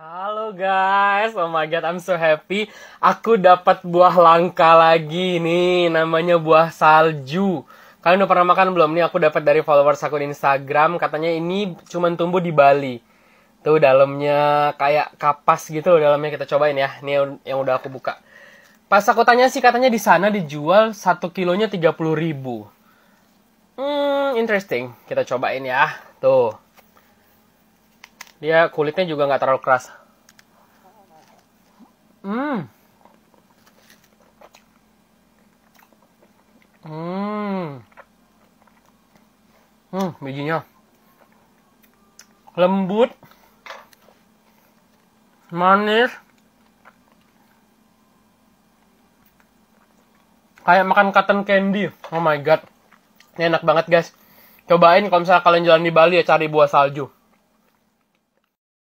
Halo guys, oh my god, I'm so happy. Aku dapat buah langka lagi nih, namanya buah salju. Kalian udah pernah makan belum? Nih aku dapat dari followers aku di Instagram, katanya ini cuma tumbuh di Bali. Tuh dalamnya kayak kapas gitu loh dalamnya kita cobain ya. Ini yang udah aku buka. Pas aku tanya sih katanya di sana dijual 1 kilonya 30 ribu. Hmm, interesting. Kita cobain ya. Tuh. Dia kulitnya juga nggak terlalu keras. Hmm. Hmm. Hmm, bijinya lembut, manis, kayak makan cotton candy. Oh my god, ini enak banget guys. Cobain kalau misalnya kalian jalan di Bali ya cari buah salju.